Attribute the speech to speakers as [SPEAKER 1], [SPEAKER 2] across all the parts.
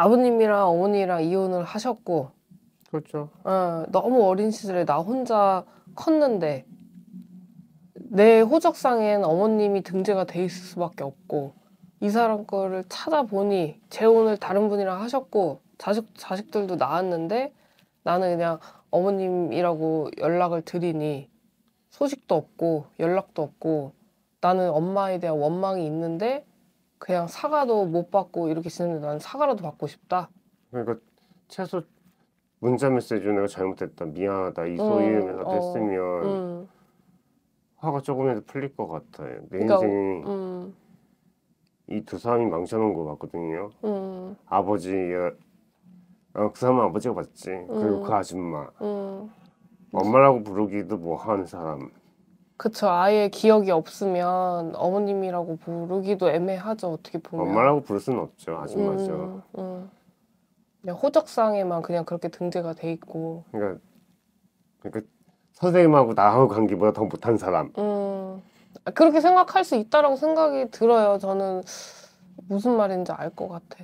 [SPEAKER 1] 아버님이랑 어머니랑 이혼을 하셨고 그렇죠. 어, 너무 어린 시절에 나 혼자 컸는데 내 호적상엔 어머님이 등재가 돼 있을 수밖에 없고 이 사람 거를 찾아보니 재혼을 다른 분이랑 하셨고 자식 자식들도 낳았는데 나는 그냥 어머님이라고 연락을 드리니 소식도 없고 연락도 없고 나는 엄마에 대한 원망이 있는데 그냥 사과도 못 받고 이렇게 지냈는데 난 사과라도 받고 싶다. 그러니까 최소
[SPEAKER 2] 문자 메시지 내가 잘못했다 미안하다 이 소리라도 어, 음, 어. 했으면 음. 화가 조금이라도 풀릴 것 같아요. 내 그러니까, 음. 이두 사람이 망쳐놓은 거 맞거든요. 음. 아버지 어, 그 사람 아버지가 맞지. 그리고 음. 그 아줌마 음. 엄마라고 부르기도 뭐하 사람.
[SPEAKER 1] 그쵸. 아예 기억이 없으면 어머님이라고 부르기도 애매하죠. 어떻게 보면. 엄마라고 부를 수는 없죠. 아줌마죠. 음, 음. 그냥 호적상에만 그냥 그렇게 등재가 돼 있고.
[SPEAKER 2] 그러니까, 그러니까 선생님하고 나하고 관계보다 더 못한 사람.
[SPEAKER 1] 음, 아, 그렇게 생각할 수 있다라고 생각이 들어요. 저는 무슨 말인지 알 것 같아.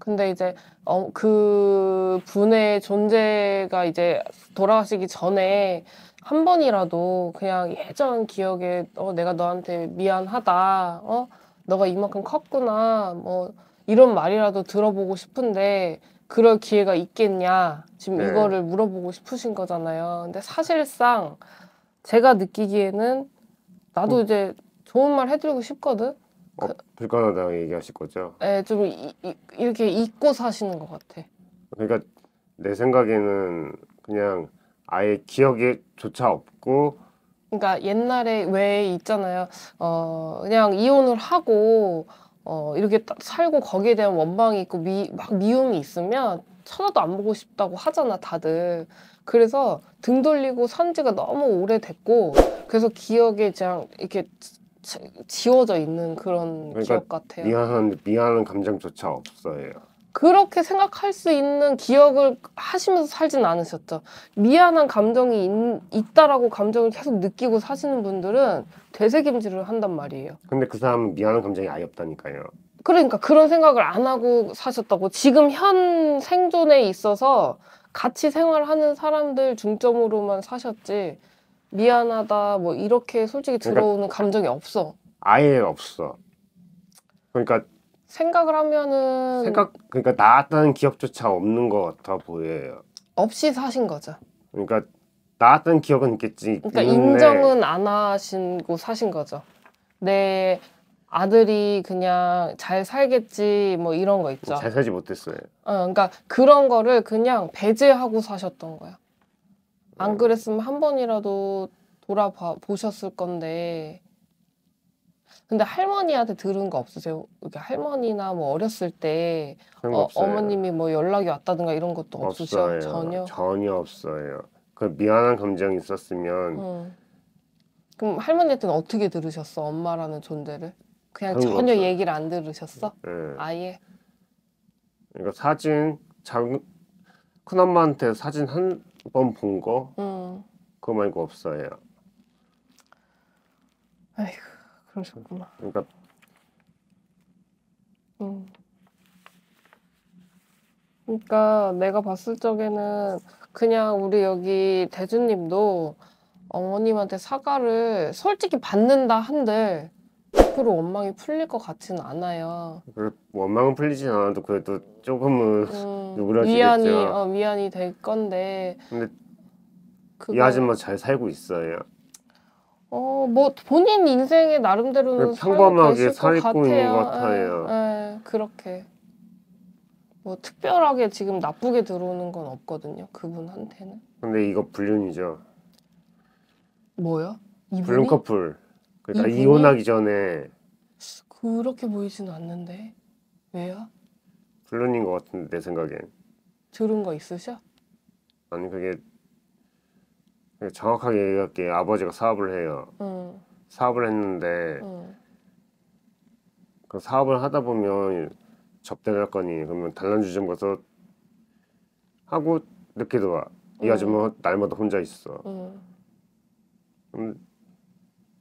[SPEAKER 1] 근데 이제 어, 그 분의 존재가 이제 돌아가시기 전에 한 번이라도 그냥 예전 기억에 어, 내가 너한테 미안하다. 어? 너가 이만큼 컸구나. 뭐 이런 말이라도 들어보고 싶은데 그럴 기회가 있겠냐. 지금 네. 이거를 물어보고 싶으신 거잖아요. 근데 사실상 제가 느끼기에는 나도 음. 이제 좋은 말 해드리고 싶거든.
[SPEAKER 2] 어, 그 불가능하다 고 얘기하실 거죠?
[SPEAKER 1] 네, 좀 이, 이, 이렇게 잊고 사시는 것 같아.
[SPEAKER 2] 그러니까 내 생각에는 그냥 아예 기억에 조차 없고
[SPEAKER 1] 그러니까 옛날에 왜 있잖아요. 어, 그냥 이혼을 하고 어, 이렇게 살고 거기에 대한 원망이 있고 미, 막 미움이 있으면 쳐다도 안 보고 싶다고 하잖아, 다들. 그래서 등 돌리고 산 지가 너무 오래됐고 그래서 기억에 그냥 이렇게 지워져 있는 그런 그러니까 기억 같아요.
[SPEAKER 2] 미안한 미안한 감정조차 없어요.
[SPEAKER 1] 그렇게 생각할 수 있는 기억을 하시면서 살진 않으셨죠. 미안한 감정이 있, 다라고 감정을 계속 느끼고 사시는 분들은 되새김질을 한단 말이에요.
[SPEAKER 2] 근데 그 사람은 미안한 감정이 아예 없다니까요.
[SPEAKER 1] 그러니까 그런 생각을 안 하고 사셨다고 지금 현 생존에 있어서 같이 생활하는 사람들 중점으로만 사셨지 미안하다 뭐 이렇게 솔직히 그러니까 들어오는 그러니까 감정이 없어.
[SPEAKER 2] 아예 없어. 그러니까
[SPEAKER 1] 생각을 하면은 생각
[SPEAKER 2] 그러니까 나았다는 기억조차 없는 것 같아 보여요.
[SPEAKER 1] 없이 사신 거죠.
[SPEAKER 2] 그러니까 나았다 기억은 있겠지. 그러니까 있는데... 인정은
[SPEAKER 1] 안 하신고 사신 거죠. 내 아들이 그냥 잘 살겠지 뭐 이런 거 있죠. 잘
[SPEAKER 2] 살지 못했어요.
[SPEAKER 1] 어, 그러니까 그런 거를 그냥 배제하고 사셨던 거야. 안 그랬으면 한 번이라도 돌아봐 보셨을 건데 근데 할머니한테 들은 거 없으세요? 이게 할머니나 뭐 어렸을 때 어, 어머님이 뭐 연락이 왔다든가 이런 것도 없으세요? 전혀
[SPEAKER 2] 전혀 없어요. 그 미안한 감정이 있었으면
[SPEAKER 1] 음. 그럼 할머니한테는 어떻게 들으셨어? 엄마라는 존재를 그냥 전혀 없어요. 얘기를 안 들으셨어? 네. 아예.
[SPEAKER 2] 그러니까 사진 작큰 엄마한테 사진 한 번본 거? 음. 그거 말고 없어요.
[SPEAKER 1] 아이고 그러셨구나. 그러니까 음. 그러니까 내가 봤을 적에는 그냥 우리 여기 대주님도 어머님한테 사과를 솔직히 받는다 한들 100% 원망이 풀릴 것 같지는 않아요.
[SPEAKER 2] 원망은 풀리진 않아도 그래도 조금은 음, 누그러지겠죠. 위안이 어,
[SPEAKER 1] 위안이 될 건데. 근데 그거... 이 아줌마
[SPEAKER 2] 잘 살고 있어요.
[SPEAKER 1] 어, 뭐 본인 인생에 나름대로는 평범하게 살고 있는 것 같아요. 에, 예, 예, 그렇게. 뭐 특별하게 지금 나쁘게 들어오는 건 없거든요. 그분한테는.
[SPEAKER 2] 근데 이거 불륜이죠.
[SPEAKER 1] 뭐요? 이분이? 불륜 커플. 그러니까 이분이? 음, 이혼하기
[SPEAKER 2] 전에
[SPEAKER 1] 그렇게 보이지는 않는데 왜요?
[SPEAKER 2] 불륜인 것 같은데 내 생각엔
[SPEAKER 1] 들은 거 있으셔?
[SPEAKER 2] 아니 그게, 정확하게 얘기할게 아버지가 사업을 해요 응. 사업을 했는데 응. 그 사업을 하다 보면 접대할 거니 그러면 단란주점 가서 하고 늦게 들어와 이 응. 아줌마 날마다 혼자 있어 음,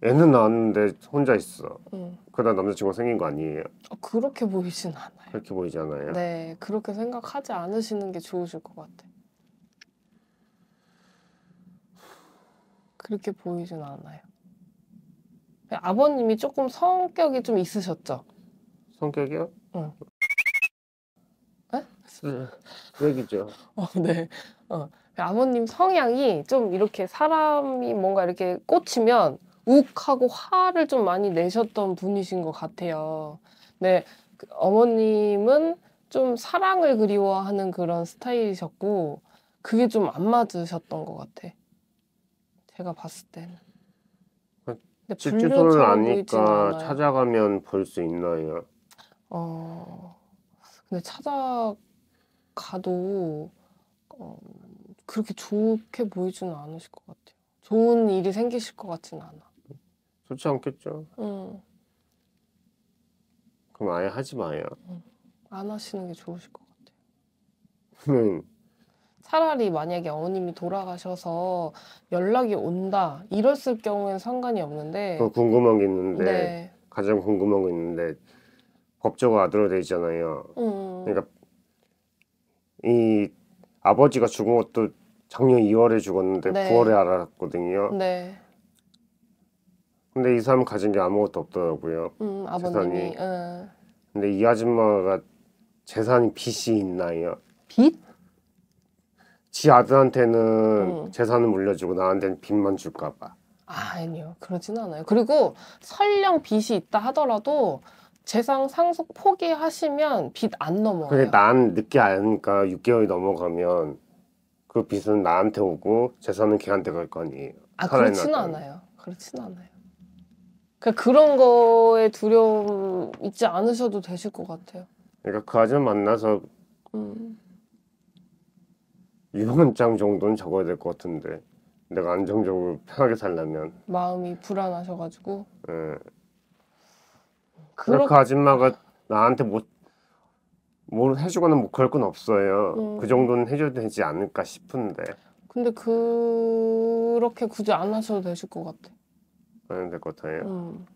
[SPEAKER 2] 애는 낳았는데 혼자 있어. 음. 그러다 남자친구 생긴 거 아니에요?
[SPEAKER 1] 어, 그렇게 보이진 않아요.
[SPEAKER 2] 그렇게 보이지 않아요?
[SPEAKER 1] 네, 그렇게 생각하지 않으시는 게 좋으실 것같아 그렇게 보이진 않아요. 아버님이 조금 성격이 좀 있으셨죠? 성격이요? 응.
[SPEAKER 2] 에? 네. 얘기죠.
[SPEAKER 1] 어, 네. 어. 아버님 성향이 좀 이렇게 사람이 뭔가 이렇게 꽂히면 욱하고 화를 좀 많이 내셨던 분이신 것 같아요. 네, 그 어머님은 좀 사랑을 그리워하는 그런 스타일이셨고 그게 좀 안 맞으셨던 것 같아. 제가 봤을 때는.
[SPEAKER 2] 집주소를 아, 아니까 찾아가면 볼 수 있나요?
[SPEAKER 1] 어, 근데 찾아가도 어, 그렇게 좋게 보이지는 않으실 것 같아요. 좋은 일이 생기실 것 같지는 않아.
[SPEAKER 2] 좋지 않겠죠. 음. 그럼 아예 하지 마요.
[SPEAKER 1] 안 하시는 게 좋으실 것 같아요. 음. 차라리 만약에 어머님이 돌아가셔서 연락이 온다 이랬을 경우엔 상관이 없는데 그
[SPEAKER 2] 궁금한 게 있는데 네. 가장 궁금한 게 있는데 법적으로 아들로 돼 있잖아요. 음. 그러니까 이 아버지가 죽은 것도 작년 2월에 죽었는데 네. 9월에 알았거든요. 네. 근데 이 사람 가진 게 아무것도 없더라고요.
[SPEAKER 1] 음, 아버님이. 응. 예.
[SPEAKER 2] 근데 이 아줌마가 재산이 빚이 있나요? 빚? 지 아들한테는 음. 재산을 물려주고 나한테는 빚만 줄까 봐.
[SPEAKER 1] 아, 아니요. 그러진 않아요. 그리고 설령 빚이 있다 하더라도 재산 상속 포기하시면 빚 안 넘어요.
[SPEAKER 2] 근데 난 늦게 아니까 6개월이 넘어가면 그 빚은 나한테 오고 재산은 걔한테 갈거 아니에요. 아, 그렇진
[SPEAKER 1] 않아요. 그렇진 않아요. 그러니까 그런 거에 두려움 있지 않으셔도 되실 것 같아요.
[SPEAKER 2] 그러니까 그 아줌마 만나서 음. 유언장 정도는 적어야 될 것 같은데 내가 안정적으로 편하게 살려면
[SPEAKER 1] 마음이 불안하셔가지고 예. 그러... 그
[SPEAKER 2] 아줌마가 나한테 못, 뭘 해주거나 뭐 그럴 건 없어요. 음. 그 정도는 해줘야 되지 않을까 싶은데
[SPEAKER 1] 근데 그렇게 굳이 안 하셔도 되실 것 같아.
[SPEAKER 2] なんてことよ、う
[SPEAKER 1] ん